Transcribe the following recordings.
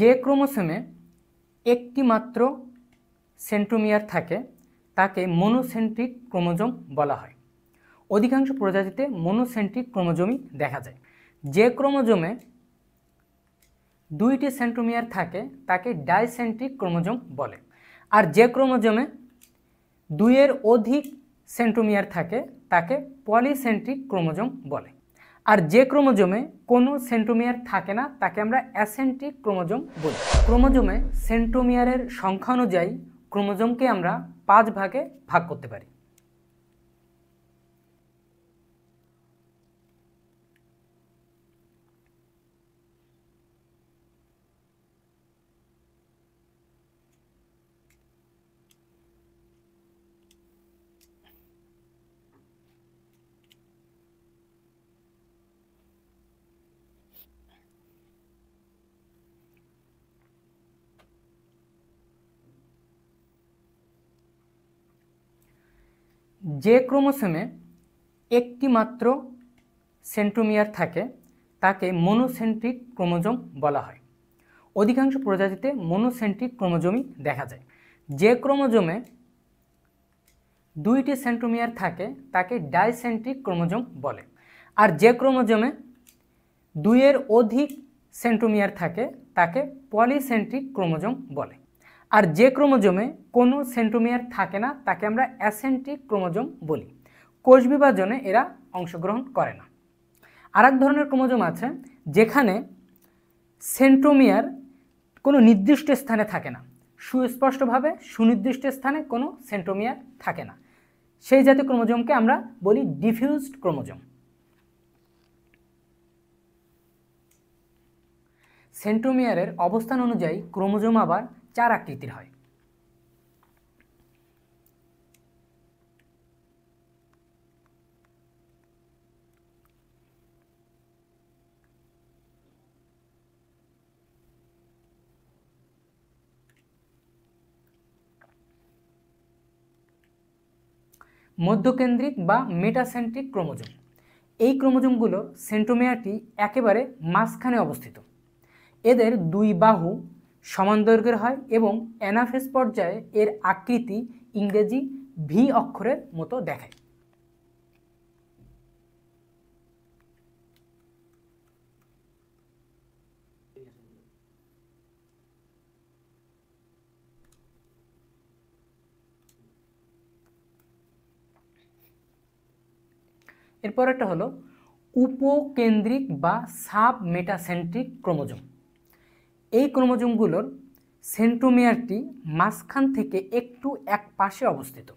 যে ক্রোমোসোমে একটি মাত্র সেন্ট্রোমিয়ার থাকে তাকে মনোসেন্ট্রিক ক্রোমোজোম বলা হয় অধিকাংশ প্রজাতিতে মনোসেন্ট্রিক ক্রোমোজোমই দেখা যায় যে ক্রোমোজোমে দুইটি সেন্ট্রোমিয়ার থাকে তাকে ডাইসেন্ট্রিক ক্রোমোজোম বলে আর যে ক্রোমোজোমে দুইয়ের অধিক সেন্ট্রোমিয়ার থাকে তাকে পলিসেন্ট্রিক ক্রোমোজোম বলে আর যে ক্রোমোজোমে কোনো সেন্ট্রোমিয়ার থাকে না তাকে আমরা অ্যাসেন্টিক ক্রোমোজোম বলি ক্রোমোজোমে সেন্ট্রোমিয়ারের সংখ্যা অনুযায়ী ক্রোমোজোমকে আমরা পাঁচ ভাগে ভাগ করতে পারি যে ক্রোমোসোমে একটি মাত্র সেন্ট্রোমিয়ার থাকে তাকে মনোসেন্ট্রিক ক্রোমোজোম বলা হয় অধিকাংশ প্রজাতিতে মনোসেন্ট্রিক ক্রোমোজোমই দেখা যায় যে ক্রোমোজোমে দুইটি সেন্ট্রোমিয়ার থাকে তাকে ডাইসেন্ট্রিক ক্রোমোজোম বলে আর যে ক্রোমোজোমে দুইয়ের অধিক সেন্ট্রোমিয়ার থাকে তাকে পলিসেন্ট্রিক ক্রোমোজোম বলে আর যে ক্রোমোজোমে কোনো সেন্ট্রোমিয়ার থাকে না তাকে আমরা অ্যাসেন্ট্রিক ক্রোমোজোম বলি কোষ বিভাজনে এরা অংশগ্রহণ করে না আর ধরনের ক্রোমোজোম আছে যেখানে সেন্ট্রোমিয়ার কোনো নির্দিষ্ট স্থানে থাকে না সুস্পষ্টভাবে সুনির্দিষ্ট স্থানে কোনো সেন্ট্রোমিয়ার থাকে না সেই জাতীয় ক্রোমোজোমকে আমরা বলি ডিফিউজড ক্রোমোজোম সেন্ট্রোমিয়ারের অবস্থান অনুযায়ী ক্রোমোজোম আবার চার আকৃতির হয় মধ্যকেন্দ্রিক বা মেটাসেন্ট্রিক ক্রোমোজোম এই ক্রোমোজমগুলো সেন্ট্রোমেয়ারটি একেবারে মাঝখানে অবস্থিত এদের দুই বাহু সমান দৈর্ঘ্যের হয় এবং অ্যানাফেস পর্যায়ে এর আকৃতি ইংরেজি ভি অক্ষরের মতো দেখায় এরপর একটা হলো উপকেন্দ্রিক বা সাব মেটাসেন্ট্রিক ক্রোমোজোম এই ক্রোমোজোমগুলোর সেন্ট্রোমিয়ারটি মাঝখান থেকে একটু এক পাশে অবস্থিত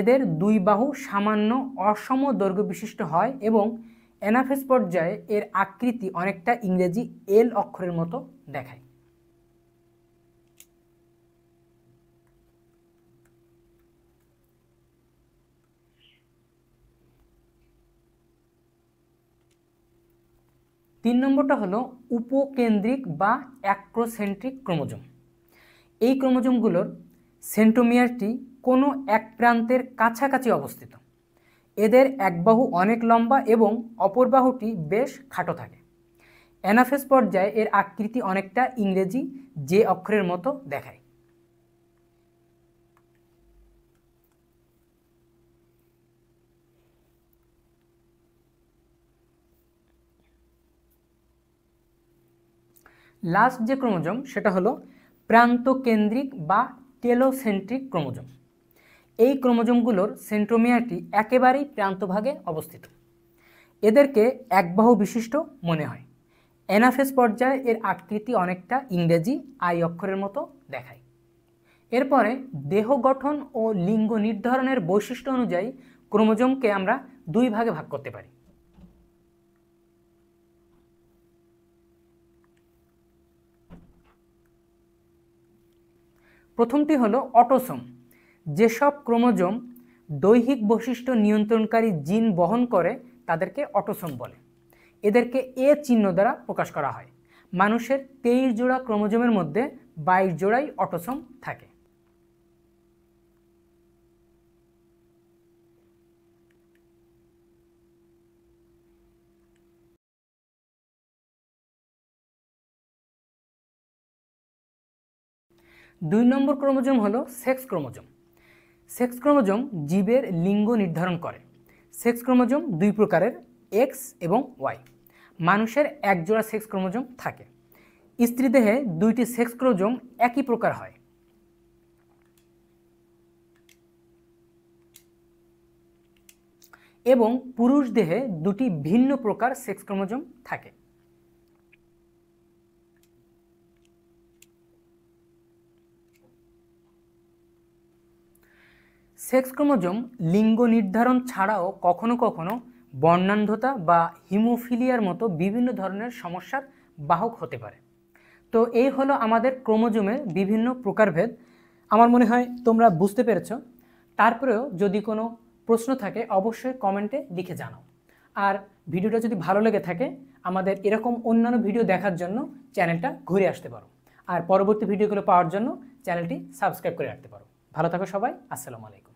এদের দুই বাহু সামান্য অসম দৈর্ঘ্য বিশিষ্ট হয় এবং অ্যানাফেস পর্যায়ে এর আকৃতি অনেকটা ইংরেজি এল অক্ষরের মতো দেখায় তিন নম্বরটা হলো উপকেন্দ্রিক বা অ্যাক্রোসেন্ট্রিক ক্রোমোজোম এই ক্রোমোজোমগুলোর সেন্টোমিয়ারটি কোনো এক প্রান্তের কাছাকাছি অবস্থিত এদের এক বাহু অনেক লম্বা এবং অপর বাহুটি বেশ খাটো থাকে অ্যানাফেস পর্যায়ে এর আকৃতি অনেকটা ইংরেজি যে অক্ষরের মতো দেখায় লাস্ট যে ক্রোমোজোম সেটা হলো প্রান্তকেন্দ্রিক বা টেলোসেন্ট্রিক ক্রোমোজোম এই ক্রোমোজোমগুলোর সেন্ট্রোমিয়ারটি একেবারেই প্রান্তভাগে অবস্থিত এদেরকে একবাহু বিশিষ্ট মনে হয় অ্যানাফেস পর্যায়ে এর আকৃতি অনেকটা ইংরেজি আই অক্ষরের মতো দেখায় এরপরে দেহ গঠন ও লিঙ্গ নির্ধারণের বৈশিষ্ট্য অনুযায়ী ক্রোমোজোমকে আমরা দুই ভাগে ভাগ করতে পারি প্রথমটি হলো অটোসোম যেসব ক্রোমোজোম দৈহিক বৈশিষ্ট্য নিয়ন্ত্রণকারী জিন বহন করে তাদেরকে অটোসোম বলে এদেরকে এ চিহ্ন দ্বারা প্রকাশ করা হয় মানুষের তেইশ জোড়া ক্রোমোজোমের মধ্যে বাইশ জোড়াই অটোসোম থাকে দুই নম্বর ক্রোমোজোম হলো সেক্স ক্রোমোজোম সেক্স ক্রোমোজোম জীবের লিঙ্গ নির্ধারণ করে সেক্স ক্রোমোজোম দুই প্রকারের এক্স এবং ওয়াই মানুষের একজোড়া সেক্স ক্রোমোজোম থাকে স্ত্রী দেহে দুইটি সেক্স ক্রোমোজোম একই প্রকার হয় এবং পুরুষ দেহে দুটি ভিন্ন প্রকার সেক্স ক্রোমোজোম থাকে সেক্স ক্রোমোজোম লিঙ্গ নির্ধারণ ছাড়াও কখনো কখনো বর্ণান্ধতা বা হিমোফিলিয়ার মতো বিভিন্ন ধরনের সমস্যার বাহক হতে পারে তো এই হলো আমাদের ক্রোমোজোমের বিভিন্ন প্রকারভেদ আমার মনে হয় তোমরা বুঝতে পেরেছ তারপরেও যদি কোনো প্রশ্ন থাকে অবশ্যই কমেন্টে লিখে জানাও আর ভিডিওটা যদি ভালো লেগে থাকে আমাদের এরকম অন্যান্য ভিডিও দেখার জন্য চ্যানেলটা ঘুরে আসতে পারো আর পরবর্তী ভিডিওগুলো পাওয়ার জন্য চ্যানেলটি সাবস্ক্রাইব করে রাখতে পারো ভালো থাকো সবাই আসসালামু আলাইকুম